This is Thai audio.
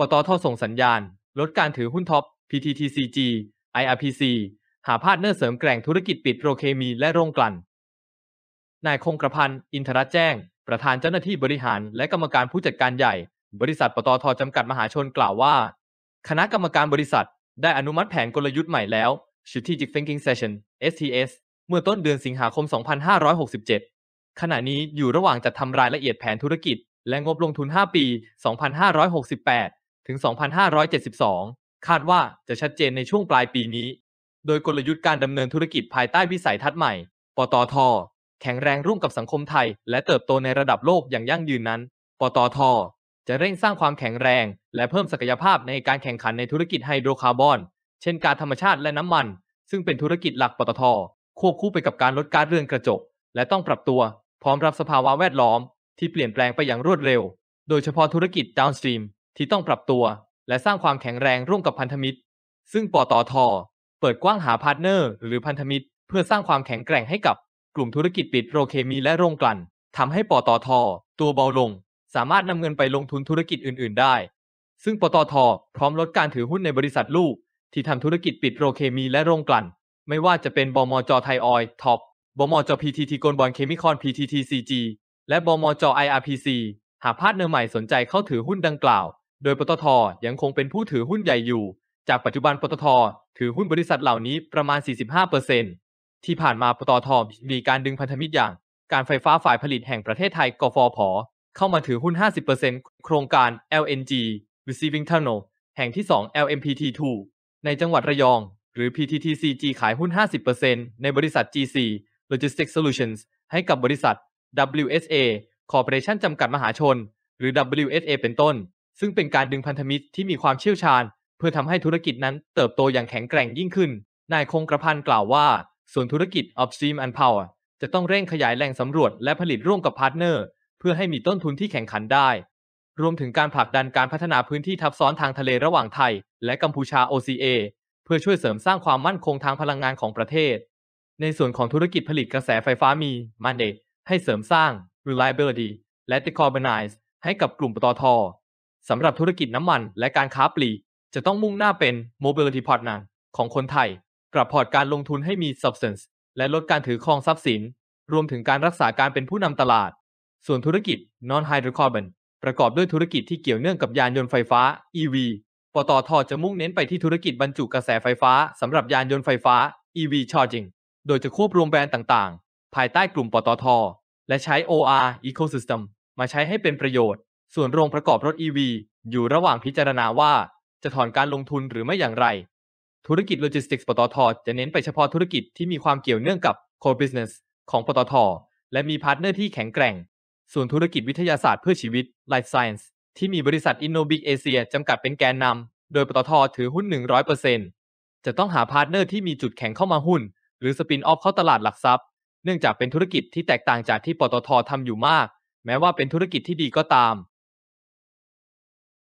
ปตทส่งสัญญาณ ลดการถือหุ้นท็อป PTTCG IRPC หาพาร์ทเนอร์เสริมแกร่งธุรกิจปิดโรเคมีและโรงกลั่น นายคงกระพันธ์ อินทรแจ้ง ประธานเจ้าหน้าที่บริหารและกรรมการผู้จัดการใหญ่ บริษัทปตทจำกัดมหาชนกล่าวว่า คณะกรรมการบริษัทได้อนุมัติแผนกลยุทธ์ใหม่แล้ว Strategic Thinking Session STS เมื่อต้นเดือนสิงหาคม 2567 ขณะนี้อยู่ระหว่างจัดทำรายละเอียดแผนธุรกิจ และงบลงทุน 5 ปี 2568ถึง 2572 คาดว่าจะชัดเจนในช่วงปลายปีนี้ โดยกลยุทธ์การดำเนินธุรกิจภายใต้วิสัยทัศน์ใหม่ ปตท แข็งแรงร่วมกับสังคมไทย และเติบโตในระดับโลกอย่างยั่งยืนนั้น ปตท จะเร่งสร้างความแข็งแรง และเพิ่มศักยภาพในการแข่งขันในธุรกิจไฮโดรคาร์บอน เช่นการธรรมชาติและน้ำมัน ซึ่งเป็นธุรกิจหลักปตท ควบคู่ไปกับการลดการเรืองกระจก และต้องปรับตัว พร้อมรับสภาวะแวดล้อมที่เปลี่ยนแปลงไปอย่างรวดเร็ว โดยเฉพาะธุรกิจดาวน์สตรีมที่ต้องปรับตัว และสร้างความแข็งแรงร่วมกับพันธมิตร ซึ่งปตท เปิดกว้างหาพาร์ทเนอร์ หรือพันธมิตร เพื่อสร้างความแข็งแกร่งให้กับกลุ่มธุรกิจปิดโรเคมีและโรงกลั่นทำให้ปตท ตัวเบาลง สามารถนำเงินไปลงทุนธุรกิจอื่น ๆได้ ซึ่งปตท พร้อมลดการถือหุ้นในบริษัทลูกที่ทำธุรกิจปิดโรเคมีและโรงกลั่น ไม่ว่าจะเป็นบมจไทยออยท็อป บมจพีทีทีโกลบอลเคมิคอนพีทีทีซีจีและบมจไออาร์พีซีหากพาร์ทเนอร์ใหม่สนใจเข้าถือหุ้นดังกล่าวโดยปตท ยังคงเป็นผู้ถือหุ้นใหญ่อยู่ จากปัจจุบันปตท ถือหุ้นบริษัทเหล่านี้ประมาณ 45%ที่ผ่านมาปตท มีการดึงพันธมิตรอย่างการไฟฟ้าฝ่ายผลิตแห่งประเทศไทย กฟผเข้ามาถือหุ้น 50%โครงการ LNG Receiving Tunnel แห่งที่ 2 LMPT2 ในจังหวัดระยอง หรือ PTTCG ขายหุ้น 50%ในบริษัท GC Logistics Solutions ให้กับบริษัท WSA Corporation จำกัดมหาชน หรือ WSA เป็นต้นซึ่งเป็นการดึงพันธมิตรที่มีความเชี่ยวชาญ เพื่อทำให้ธุรกิจนั้นเติบโตอย่างแข็งแกร่งยิ่งขึ้น นายคงกระพันกล่าวว่า ส่วนธุรกิจ of Steam and Power จะต้องเร่งขยายแหล่งสำรวจและผลิตร่วมกับพาร์ทเนอร์ เพื่อให้มีต้นทุนที่แข่งขันได้ รวมถึงการผลักดันการพัฒนาพื้นที่ทับซ้อนทางทะเลระหว่างไทย และกัมพูชา OCA เพื่อช่วยเสริมสร้างความมั่นคงทางพลังงานของประเทศ ในส่วนของธุรกิจผลิตกระแสไฟฟ้ามี m a n เ a t e ให้เสริมสร้าง reliability และ decarbonize ให้กับกลุ่มปตทสำหรับธุรกิจน้ำมันและการค้าปลีกจะต้องมุ่งหน้าเป็น mobility partner ของคนไทยปรับพอร์ตการลงทุนให้มี substance และลดการถือครองทรัพย์สิน รวมถึงการรักษาการเป็นผู้นำตลาด ส่วนธุรกิจ non hydrocarbon ประกอบด้วยธุรกิจที่เกี่ยวเนื่องกับยานยนต์ไฟฟ้า EV ปตทจะมุ่งเน้นไปที่ธุรกิจบรรจุกระแสไฟฟ้าสำหรับยานยนต์ไฟฟ้า EV charging โดยจะควบรวมแบรนด์ต่าง ๆ ภายใต้กลุ่มปตทและใช้ OR ecosystem มาใช้ให้เป็นประโยชน์ส่วนโรงประกอบรถ EV อยู่ระหว่างพิจารณาว่า จะถอนการลงทุนหรือไม่อย่างไร ธุรกิจโลจิสติกส์ปตท จะเน้นไปเฉพาะธุรกิจที่มีความเกี่ยวเนื่องกับ core business ของปตท และมีพาร์ทเนอร์ที่แข็งแกร่ง ส่วนธุรกิจวิทยาศาสตร์เพื่อชีวิต Life Science ที่มีบริษัท Innobic Asia จำกัดเป็นแกนนำโดยปตท ถือหุ้น 100%จะต้องหาพาร์ทเนอร์ที่มีจุดแข็งเข้ามาหุ้น หรือสปินออฟเข้าตลาดหลักทรัพย์ เนื่องจากเป็นธุรกิจที่แตกต่างจากที่ปตททำอยู่มาก แม้ว่าเป็นธุรกิจที่ดีก็ตาม